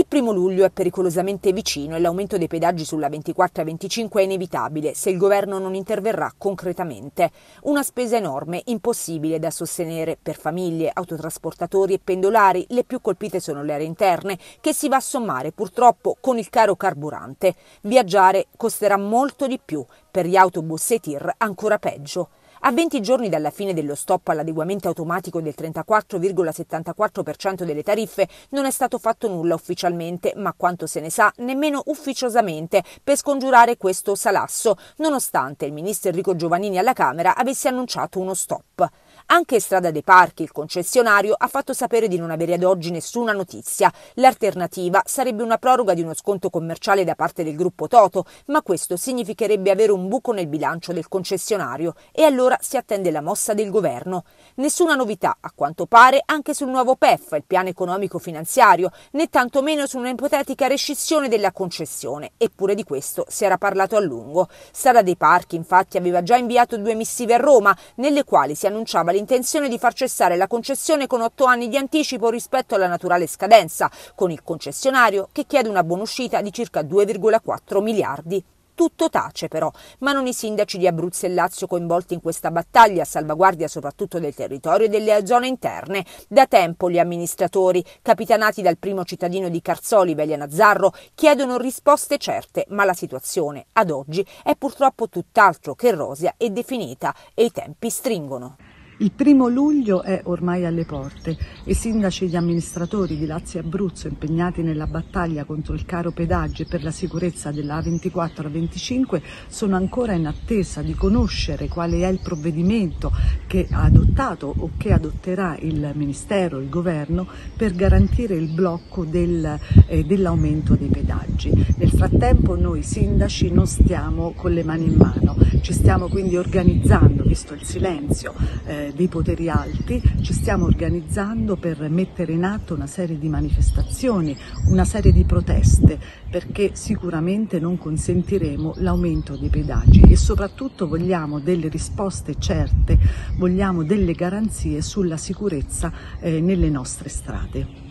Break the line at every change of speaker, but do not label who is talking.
Il primo luglio è pericolosamente vicino e l'aumento dei pedaggi sulla 24 e 25 è inevitabile se il governo non interverrà concretamente. Una spesa enorme, impossibile da sostenere per famiglie, autotrasportatori e pendolari. Le più colpite sono le aree interne, che si va a sommare purtroppo con il caro carburante. Viaggiare costerà molto di più, per gli autobus e i tir ancora peggio. A 20 giorni dalla fine dello stop all'adeguamento automatico del 34,74% delle tariffe non è stato fatto nulla ufficialmente, ma quanto se ne sa nemmeno ufficiosamente per scongiurare questo salasso, nonostante il ministro Enrico Giovannini alla Camera avesse annunciato uno stop. Anche Strada dei Parchi, il concessionario, ha fatto sapere di non avere ad oggi nessuna notizia. L'alternativa sarebbe una proroga di uno sconto commerciale da parte del gruppo Toto, ma questo significherebbe avere un buco nel bilancio del concessionario e allora si attende la mossa del governo. Nessuna novità, a quanto pare, anche sul nuovo PEF, il piano economico finanziario, né tantomeno su un'ipotetica rescissione della concessione, eppure di questo si era parlato a lungo. Strada dei Parchi, infatti, aveva già inviato due missive a Roma, nelle quali si annunciava l'intervento l'intenzione di far cessare la concessione con otto anni di anticipo rispetto alla naturale scadenza, con il concessionario che chiede una buonuscita di circa 2,4 miliardi. Tutto tace però, ma non i sindaci di Abruzzo e Lazio coinvolti in questa battaglia a salvaguardia soprattutto del territorio e delle zone interne. Da tempo gli amministratori, capitanati dal primo cittadino di Carzoli, Velia Nazzarro, chiedono risposte certe, ma la situazione ad oggi è purtroppo tutt'altro che rosea e definita e i tempi stringono.
Il primo luglio è ormai alle porte e sindaci e gli amministratori di Lazio e Abruzzo impegnati nella battaglia contro il caro pedaggio e per la sicurezza della A24-25 a sono ancora in attesa di conoscere quale è il provvedimento che ha adottato o che adotterà il Ministero, il Governo, per garantire il blocco del, eh, dell'aumento dei pedaggi. Nel frattempo noi sindaci non stiamo con le mani in mano, ci stiamo quindi organizzando, visto il silenzio eh, dei poteri alti, ci stiamo organizzando per mettere in atto una serie di manifestazioni, una serie di proteste, perché sicuramente non consentiremo l'aumento dei pedaggi e soprattutto vogliamo delle risposte certe vogliamo delle garanzie sulla sicurezza eh, nelle nostre strade.